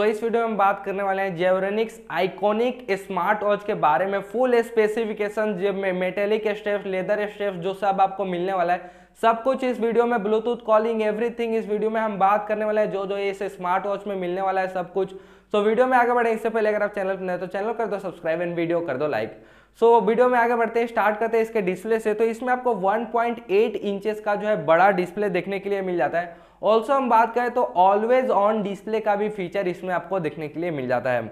सो इस वीडियो में हम बात करने वाले हैं जेवरनिक्स आइकॉनिक स्मार्ट वॉच के बारे में full specification metallic straps leather straps जो सब आपको मिलने वाला है सब कुछ इस वीडियो में ब्लूटूथ कॉलिंग एवरीथिंग इस वीडियो में हम बात करने वाले हैं जो जो इस स्मार्ट वॉच में मिलने वाला है सब कुछ सो so, वीडियो में आगे बढ़े इससे पहले अगर आप चैनल पर नए तो चैनल कर दो सब्सक्राइब एंड वीडियो कर दो लाइक सो so, वीडियो में आगे बढ़ते हैं स्टार्ट करते हैं इसके डिस्प्ले से तो इसमें आपको 1.8 इंचेस का जो है बड़ा डिस्प्ले देखने के लिए मिल जाता है ऑल्सो हम बात करें तो ऑलवेज ऑन डिस्प्ले का भी फीचर इसमें आपको देखने के लिए मिल जाता है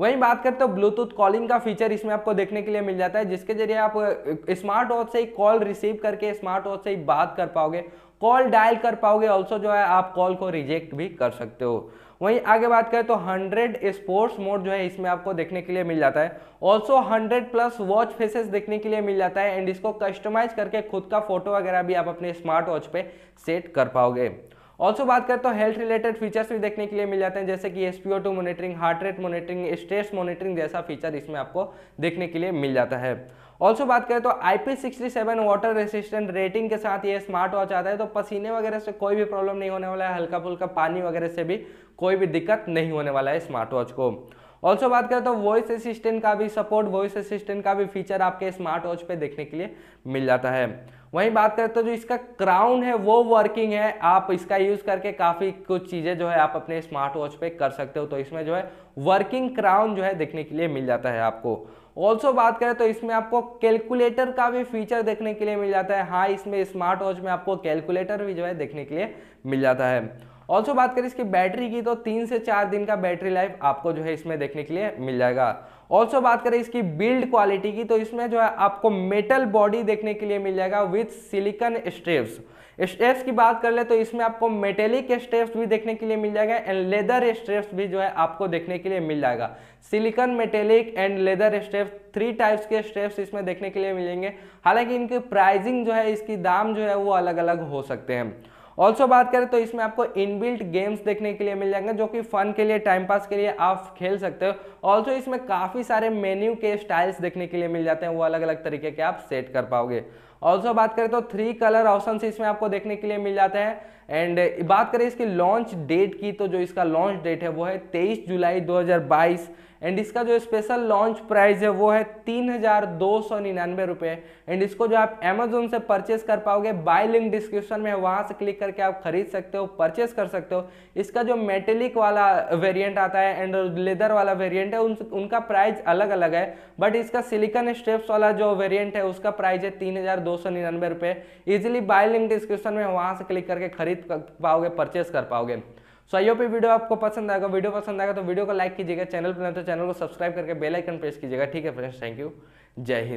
वहीं बात करते हो ब्लूटूथ कॉलिंग का फीचर इसमें आपको देखने के लिए मिल जाता है जिसके जरिए आप स्मार्ट वॉच से ही कॉल रिसीव करके स्मार्ट वॉच से ही बात कर पाओगे कॉल डायल कर पाओगे ऑल्सो जो है आप कॉल को रिजेक्ट भी कर सकते हो वहीं आगे बात करें तो 100 स्पोर्ट्स मोड जो है इसमें आपको देखने के लिए मिल जाता है ऑल्सो 100 प्लस वॉच फेसेस देखने के लिए मिल जाता है एंड इसको कस्टमाइज करके खुद का फोटो वगैरह भी आप अपने स्मार्ट वॉच पे सेट कर पाओगे ऑल्सो बात करते हैं हेल्थ रिलेटेड फीचर्स भी देखने के लिए मिल जाते हैं जैसे कि एस monitoring heart rate monitoring stress monitoring जैसा फीचर इसमें आपको देखने के लिए मिल जाता है ऑल्सो बात करें तो I P sixty seven water resistant rating के साथ ये स्मार्ट वॉच आता है तो पसीने वगैरह से कोई भी प्रॉब्लम नहीं होने वाला है हल्का फुल्का पानी वगैरह से भी कोई भी दिक्कत नहीं होने वाला है स्मार्ट वॉच को ऑल्सो बात करें तो वॉइस असिस्टेंट का भी सपोर्ट वॉइस असिस्टेंट का भी फीचर आपके स्मार्ट वॉच पे देखने के लिए मिल जाता है वहीं बात करें तो जो इसका क्राउन है वो वर्किंग है आप इसका यूज करके काफी कुछ चीजें जो है आप अपने स्मार्ट वॉच पे कर सकते हो तो इसमें जो है वर्किंग क्राउन जो है देखने के लिए मिल जाता है आपको ऑल्सो बात करें तो इसमें आपको कैलकुलेटर का भी फीचर देखने के लिए मिल जाता है हाँ इसमें स्मार्ट वॉच में आपको कैलकुलेटर भी जो है देखने के लिए मिल जाता है ऑल्सो बात करें इसकी बैटरी की तो तीन से चार दिन का बैटरी लाइफ आपको जो है इसमें देखने के लिए मिल जाएगा ऑल्सो बात करें इसकी बिल्ड क्वालिटी की तो इसमें जो है आपको मेटल बॉडी देखने के लिए मिल जाएगा विथ सिलिकन स्ट्रेप्स स्ट्रेप्स की बात कर ले तो इसमें आपको मेटेलिक स्ट्रेप्स भी देखने के लिए मिल जाएगा एंड लेदर स्ट्रेप्स भी जो है आपको देखने के लिए मिल जाएगा silicon metallic and leather straps three types के स्ट्रेप्स इसमें देखने के लिए मिलेंगे हालांकि इनकी प्राइजिंग जो है इसकी दाम जो है वो अलग अलग हो सकते हैं ऑल्सो बात करें तो इसमें आपको इनबिल्ट गेम्स देखने के लिए मिल जाएंगे जो कि फन के लिए टाइम पास के लिए आप खेल सकते हो ऑल्सो इसमें काफ़ी सारे मेन्यू के स्टाइल्स देखने के लिए मिल जाते हैं वो अलग अलग तरीके के आप सेट कर पाओगे ऑल्सो बात करें तो थ्री कलर ऑप्शन इसमें आपको देखने के लिए मिल जाते हैं एंड बात करें इसकी लॉन्च डेट की तो जो इसका लॉन्च डेट है वो है तेईस जुलाई दो एंड इसका जो स्पेशल लॉन्च प्राइस है वो है तीन हजार दो सौ निन्यानवे रुपये एंड इसको जो आप अमेजोन से परचेस कर पाओगे बाय लिंक डिस्क्रिप्शन में वहाँ से क्लिक करके आप खरीद सकते हो परचेस कर सकते हो इसका जो मेटेलिक वाला वेरिएंट आता है एंड लेदर वाला वेरिएंट है उन, उनका प्राइस अलग अलग है बट इसका सिलिकन स्टेप्स वाला जो वेरियंट है उसका प्राइस है तीन हजार दो दो सौ निन्यानवे रुपये ईजिली बाय लिंक डिस्क्रिप्शन में वहाँ से क्लिक करके खरीद पाओगे परचेस कर पाओगे सो आई होप वीडियो आपको पसंद आएगा वीडियो पसंद आएगा तो वीडियो को लाइक कीजिएगा चैनल पर नहीं तो चैनल को सब्सक्राइब करके बेल आइकन प्रेस कीजिएगा ठीक है फ्रेंड्स थैंक यू जय हिंद